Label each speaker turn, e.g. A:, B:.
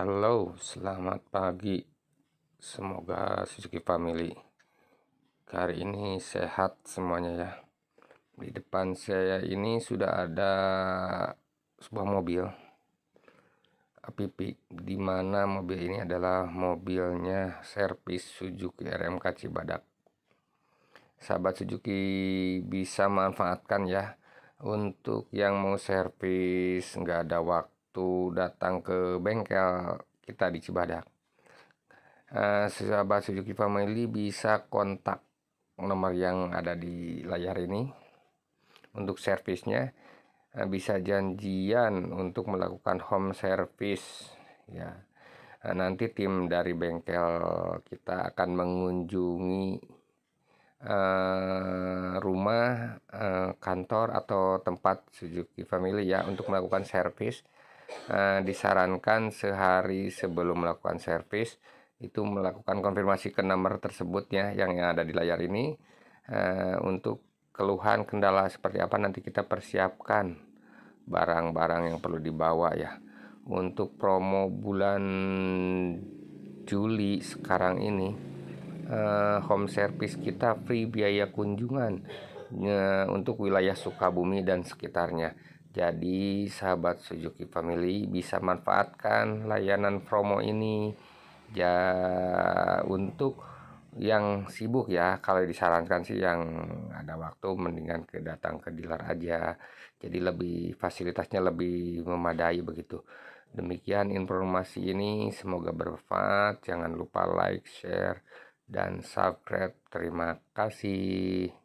A: Halo, selamat pagi. Semoga Suzuki Family hari ini sehat semuanya ya. Di depan saya ini sudah ada sebuah mobil APP di mana mobil ini adalah mobilnya servis Suzuki RMK Cibadak. Sahabat Suzuki bisa manfaatkan ya untuk yang mau servis nggak ada waktu waktu datang ke bengkel kita di Cibadak. Uh, sahabat Suzuki Family bisa kontak nomor yang ada di layar ini untuk servisnya uh, bisa janjian untuk melakukan home service ya uh, nanti tim dari bengkel kita akan mengunjungi uh, rumah uh, kantor atau tempat Suzuki Family ya untuk melakukan servis Eh, disarankan sehari sebelum melakukan servis itu melakukan konfirmasi ke nomor tersebut ya yang, ada di layar ini eh, untuk keluhan kendala seperti apa nanti kita persiapkan barang-barang yang perlu dibawa ya untuk promo bulan Juli sekarang ini eh, home service kita free biaya kunjungan eh, untuk wilayah Sukabumi dan sekitarnya jadi sahabat Suzuki Family bisa manfaatkan layanan promo ini ya untuk yang sibuk ya kalau disarankan sih yang ada waktu mendingan ke datang ke dealer aja jadi lebih fasilitasnya lebih memadai begitu demikian informasi ini semoga bermanfaat jangan lupa like share dan subscribe terima kasih